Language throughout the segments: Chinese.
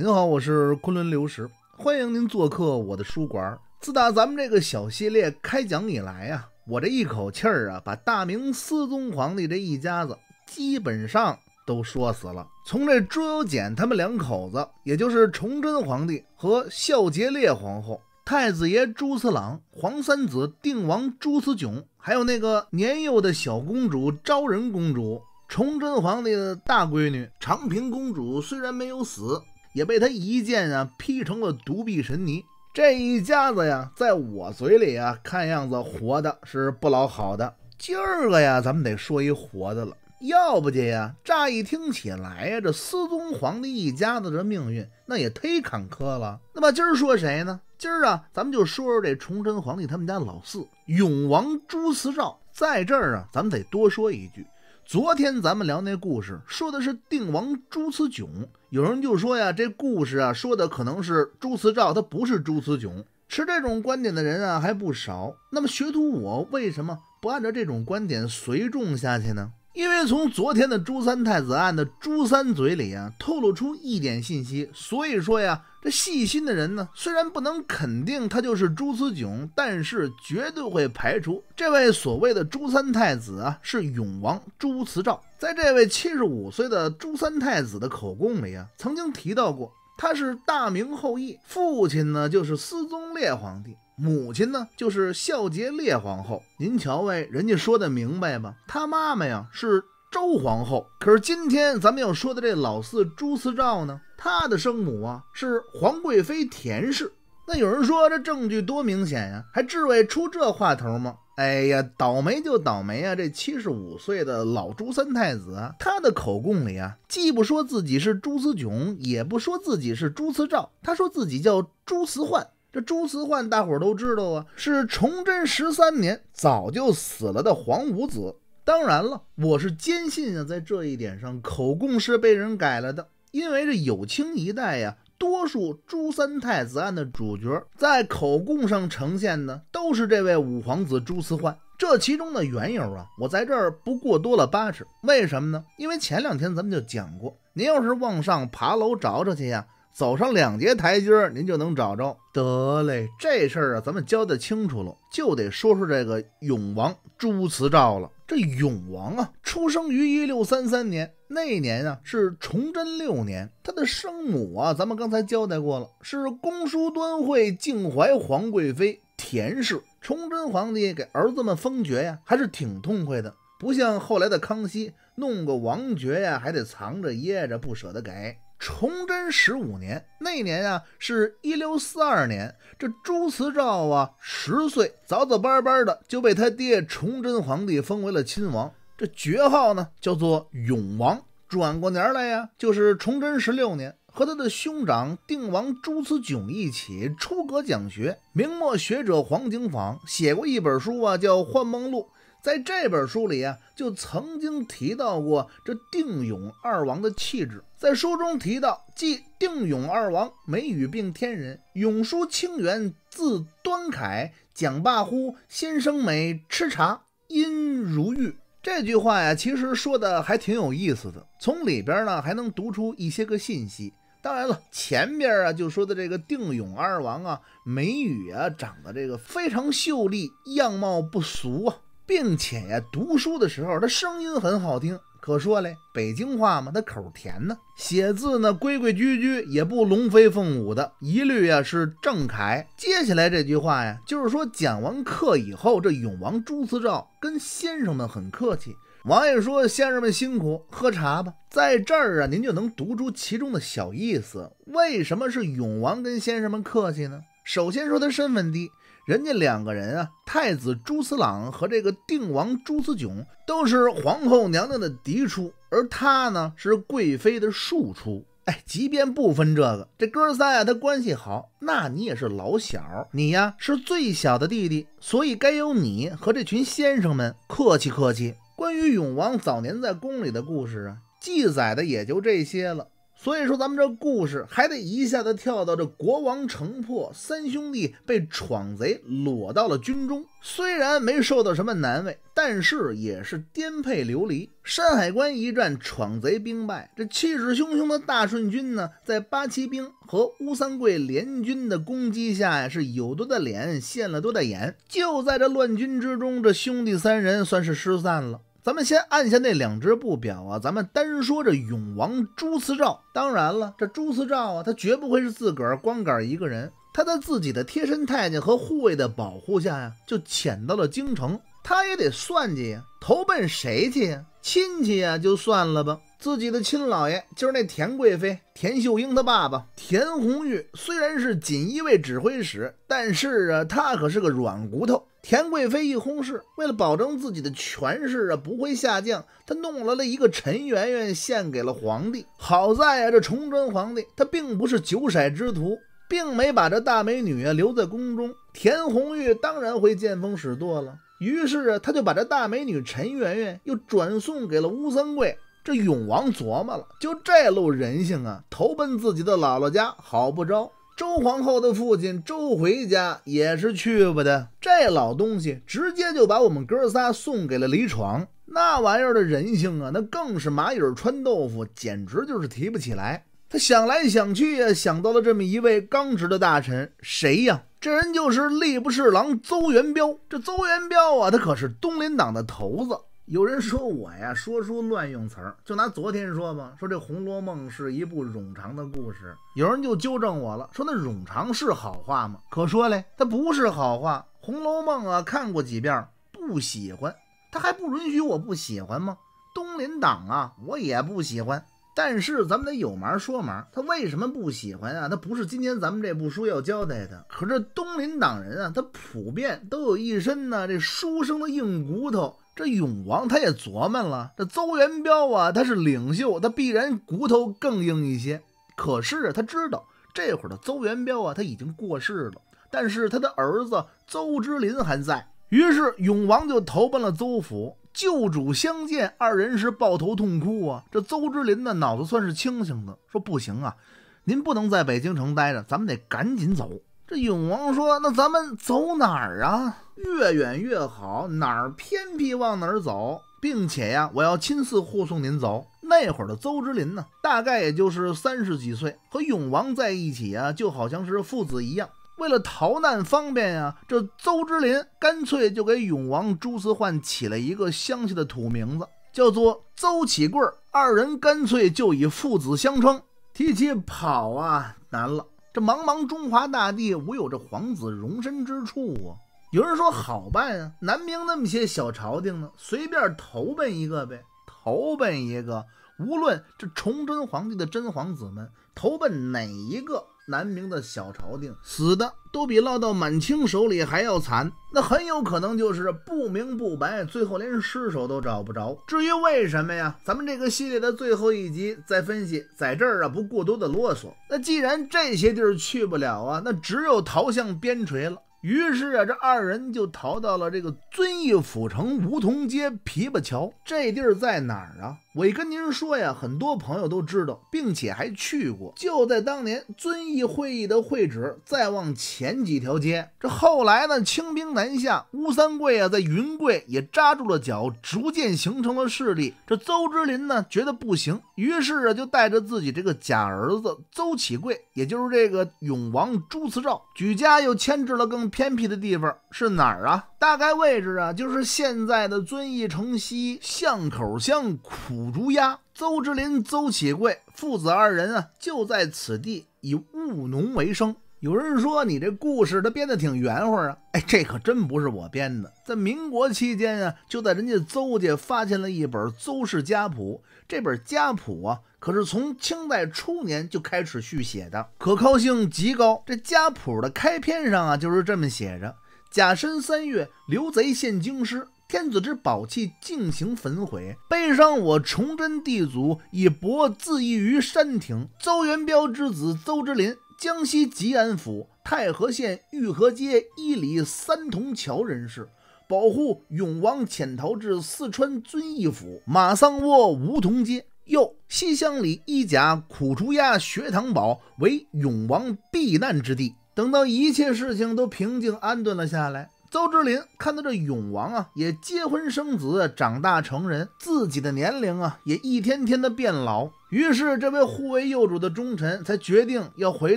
您好，我是昆仑流石，欢迎您做客我的书馆。自打咱们这个小系列开讲以来呀，我这一口气儿啊，把大明思宗皇帝这一家子基本上都说死了。从这朱由检他们两口子，也就是崇祯皇帝和孝节烈皇后，太子爷朱慈郎、皇三子定王朱慈炯，还有那个年幼的小公主昭仁公主，崇祯皇帝的大闺女长平公主，虽然没有死。也被他一剑啊劈成了独臂神尼，这一家子呀，在我嘴里啊，看样子活的是不老好的。今儿个呀，咱们得说一活的了，要不去呀？乍一听起来呀，这思宗皇帝一家子这命运，那也忒坎坷了。那么今儿说谁呢？今儿啊，咱们就说说这崇祯皇帝他们家老四，永王朱慈照。在这儿啊，咱们得多说一句。昨天咱们聊那故事，说的是定王朱慈炯。有人就说呀，这故事啊说的可能是朱慈照，他不是朱慈炯。持这种观点的人啊还不少。那么学徒我为什么不按照这种观点随众下去呢？因为从昨天的朱三太子案的朱三嘴里啊透露出一点信息，所以说呀，这细心的人呢，虽然不能肯定他就是朱慈炯，但是绝对会排除这位所谓的朱三太子啊是永王朱慈照。在这位七十五岁的朱三太子的口供里啊，曾经提到过他是大明后裔，父亲呢就是思宗烈皇帝。母亲呢，就是孝节烈皇后。您瞧喂，人家说的明白吧？他妈妈呀是周皇后。可是今天咱们要说的这老四朱慈照呢，他的生母啊是皇贵妃田氏。那有人说这证据多明显呀，还至于出这话头吗？哎呀，倒霉就倒霉啊！这七十五岁的老朱三太子，他的口供里啊，既不说自己是朱慈炯，也不说自己是朱慈照，他说自己叫朱慈焕。这朱慈焕，大伙儿都知道啊，是崇祯十三年早就死了的皇五子。当然了，我是坚信啊，在这一点上口供是被人改了的，因为这有清一代呀，多数朱三太子案的主角在口供上呈现的都是这位五皇子朱慈焕。这其中的缘由啊，我在这儿不过多了八尺。为什么呢？因为前两天咱们就讲过，您要是往上爬楼找找去呀。走上两节台阶儿，您就能找着。得嘞，这事儿啊，咱们交代清楚了，就得说说这个永王朱慈照了。这永王啊，出生于一六三三年，那年啊是崇祯六年。他的生母啊，咱们刚才交代过了，是恭叔端惠静怀皇贵妃田氏。崇祯皇帝给儿子们封爵呀，还是挺痛快的，不像后来的康熙，弄个王爵呀，还得藏着掖着，不舍得给。崇祯十五年，那年啊，是一六四二年。这朱慈照啊，十岁，早早班班的就被他爹崇祯皇帝封为了亲王，这爵号呢，叫做永王。转过年来呀，就是崇祯十六年，和他的兄长定王朱慈炯一起出阁讲学。明末学者黄景昉写过一本书啊，叫《幻梦录》。在这本书里啊，就曾经提到过这定永二王的气质。在书中提到，即定永二王眉宇并天人，永叔清源字端凯，蒋罢乎先生美吃茶音如玉。这句话呀，其实说的还挺有意思的，从里边呢还能读出一些个信息。当然了，前边啊就说的这个定永二王啊，眉宇啊长得这个非常秀丽，样貌不俗啊。并且呀，读书的时候，他声音很好听。可说嘞，北京话嘛，他口甜呢。写字呢，规规矩矩，也不龙飞凤舞的，一律呀是正楷。接下来这句话呀，就是说讲完课以后，这永王朱慈照跟先生们很客气。王爷说：“先生们辛苦，喝茶吧。”在这儿啊，您就能读出其中的小意思。为什么是永王跟先生们客气呢？首先说他身份低。人家两个人啊，太子朱慈朗和这个定王朱慈炯都是皇后娘娘的嫡出，而他呢是贵妃的庶出。哎，即便不分这个，这哥仨呀，他关系好，那你也是老小，你呀是最小的弟弟，所以该由你和这群先生们客气客气。关于永王早年在宫里的故事啊，记载的也就这些了。所以说，咱们这故事还得一下子跳到这国王城破，三兄弟被闯贼裸到了军中。虽然没受到什么难为，但是也是颠沛流离。山海关一战，闯贼兵败，这气势汹汹的大顺军呢，在八旗兵和吴三桂联军的攻击下呀，是有多大脸现了多大眼。就在这乱军之中，这兄弟三人算是失散了。咱们先按下那两只不表啊，咱们单说这永王朱慈照。当然了，这朱慈照啊，他绝不会是自个儿光杆一个人。他在自己的贴身太监和护卫的保护下呀，就潜到了京城。他也得算计呀，投奔谁去呀？亲戚呀，就算了吧。自己的亲老爷就是那田贵妃田秀英的爸爸田红玉，虽然是锦衣卫指挥使，但是啊，他可是个软骨头。田贵妃一哄事，为了保证自己的权势啊不会下降，她弄来了一个陈圆圆献给了皇帝。好在啊，这崇祯皇帝他并不是酒色之徒，并没把这大美女啊留在宫中。田红玉当然会见风使舵了，于是啊，他就把这大美女陈圆圆又转送给了乌三桂。这永王琢磨了，就这路人性啊，投奔自己的姥姥家好不招。周皇后的父亲周回家也是去不得，这老东西直接就把我们哥仨送给了李闯，那玩意儿的人性啊，那更是蚂蚁穿豆腐，简直就是提不起来。他想来想去呀，想到了这么一位刚直的大臣，谁呀？这人就是吏部侍郎邹元彪。这邹元彪啊，他可是东林党的头子。有人说我呀，说书乱用词儿，就拿昨天说吧，说这《红楼梦》是一部冗长的故事，有人就纠正我了，说那冗长是好话吗？可说嘞，它不是好话，《红楼梦》啊看过几遍，不喜欢，他还不允许我不喜欢吗？东林党啊，我也不喜欢。但是咱们得有门说门，他为什么不喜欢啊？他不是今天咱们这部书要交代的。可这东林党人啊，他普遍都有一身呢这书生的硬骨头。这永王他也琢磨了，这邹元彪啊，他是领袖，他必然骨头更硬一些。可是他知道这会儿的邹元彪啊，他已经过世了，但是他的儿子邹之麟还在。于是永王就投奔了邹府。旧主相见，二人是抱头痛哭啊！这邹之林呢，脑子算是清醒的，说：“不行啊，您不能在北京城待着，咱们得赶紧走。”这永王说：“那咱们走哪儿啊？越远越好，哪儿偏僻往哪儿走，并且呀，我要亲自护送您走。”那会儿的邹之林呢，大概也就是三十几岁，和永王在一起啊，就好像是父子一样。为了逃难方便呀，这邹之林干脆就给永王朱慈焕起了一个乡下的土名字，叫做邹启贵。二人干脆就以父子相称。提起跑啊，难了！这茫茫中华大地，无有这皇子容身之处啊。有人说好办啊，南明那么些小朝廷呢，随便投奔一个呗。投奔一个，无论这崇祯皇帝的真皇子们投奔哪一个。南明的小朝廷死的都比落到满清手里还要惨，那很有可能就是不明不白，最后连尸首都找不着。至于为什么呀，咱们这个系列的最后一集再分析，在这儿啊不过多的啰嗦。那既然这些地儿去不了啊，那只有逃向边陲了。于是啊，这二人就逃到了这个遵义府城梧桐街琵琶桥这地儿，在哪儿啊？我一跟您说呀，很多朋友都知道，并且还去过。就在当年遵义会议的会址再往前几条街。这后来呢，清兵南下，吴三桂啊在云贵也扎住了脚，逐渐形成了势力。这邹之林呢觉得不行，于是啊就带着自己这个假儿子邹启贵，也就是这个永王朱慈照，举家又牵制了更。偏僻的地方是哪儿啊？大概位置啊，就是现在的遵义城西巷口乡苦竹鸭。邹之林、邹启贵父子二人啊，就在此地以务农为生。有人说你这故事他编得挺圆乎啊，哎，这可真不是我编的。在民国期间啊，就在人家邹家发现了一本邹氏家谱。这本家谱啊，可是从清代初年就开始续写的，可靠性极高。这家谱的开篇上啊，就是这么写着：甲申三月，刘贼陷京师，天子之宝器尽行焚毁，悲伤我崇祯帝祖以伯自缢于山亭。邹元彪之子邹之林，江西吉安府泰和县玉河街一里三铜桥人士。保护永王潜逃至四川遵义府马桑窝梧桐街又西乡里一甲苦竹崖学堂堡为永王避难之地。等到一切事情都平静安顿了下来，邹之林看到这永王啊，也结婚生子，长大成人，自己的年龄啊，也一天天的变老。于是，这位护卫幼主的忠臣才决定要回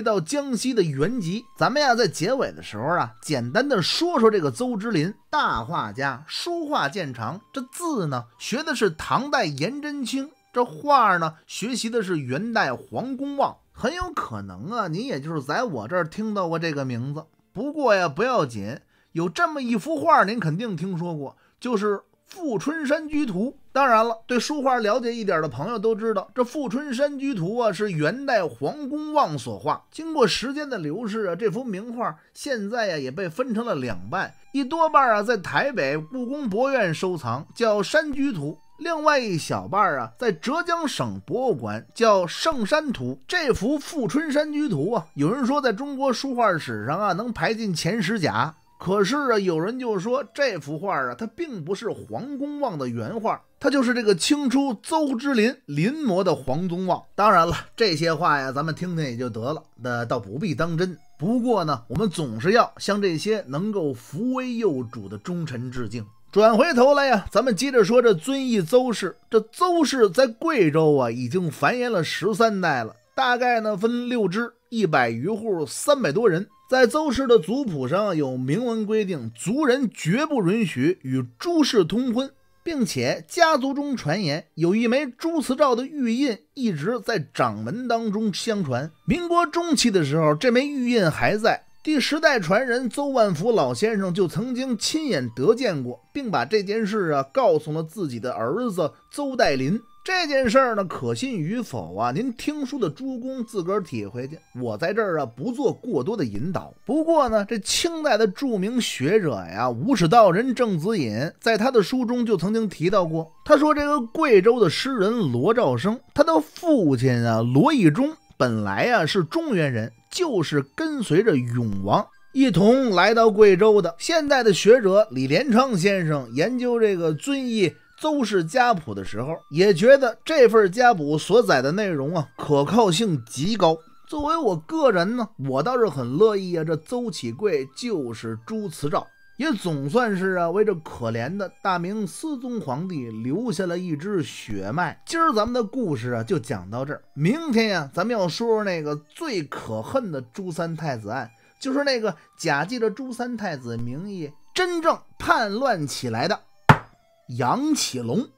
到江西的原籍。咱们呀，在结尾的时候啊，简单的说说这个邹之林，大画家，书画见长。这字呢，学的是唐代颜真卿；这画呢，学习的是元代黄公望。很有可能啊，您也就是在我这儿听到过这个名字。不过呀，不要紧，有这么一幅画，您肯定听说过，就是。《富春山居图》当然了，对书画了解一点的朋友都知道，这《富春山居图》啊是元代黄公望所画。经过时间的流逝啊，这幅名画现在呀也被分成了两半，一多半啊在台北故宫博物院收藏，叫《山居图》；另外一小半啊在浙江省博物馆，叫《圣山图》。这幅《富春山居图》啊，有人说在中国书画史上啊能排进前十甲。可是啊，有人就说这幅画啊，它并不是黄公望的原画，它就是这个清初邹之麟临摹的黄宗望。当然了，这些话呀，咱们听听也就得了，那倒不必当真。不过呢，我们总是要向这些能够扶危幼主的忠臣致敬。转回头来呀，咱们接着说这遵义邹氏。这邹氏在贵州啊，已经繁衍了十三代了，大概呢分六支，一百余户，三百多人。在邹氏的族谱上有明文规定，族人绝不允许与朱氏通婚，并且家族中传言有一枚朱慈照的玉印，一直在掌门当中相传。民国中期的时候，这枚玉印还在第十代传人邹万福老先生就曾经亲眼得见过，并把这件事啊告诉了自己的儿子邹代林。这件事儿呢，可信与否啊？您听书的诸公自个儿体会去。我在这儿啊，不做过多的引导。不过呢，这清代的著名学者呀，无耻道人郑子尹，在他的书中就曾经提到过。他说，这个贵州的诗人罗兆生，他的父亲啊，罗义忠，本来啊是中原人，就是跟随着永王一同来到贵州的。现代的学者李连昌先生研究这个遵义。邹氏家谱的时候，也觉得这份家谱所载的内容啊，可靠性极高。作为我个人呢，我倒是很乐意啊，这邹启贵就是朱慈照，也总算是啊，为这可怜的大明思宗皇帝留下了一支血脉。今儿咱们的故事啊，就讲到这儿。明天呀，咱们要说说那个最可恨的朱三太子案，就是那个假借着朱三太子名义，真正叛乱起来的。杨启龙。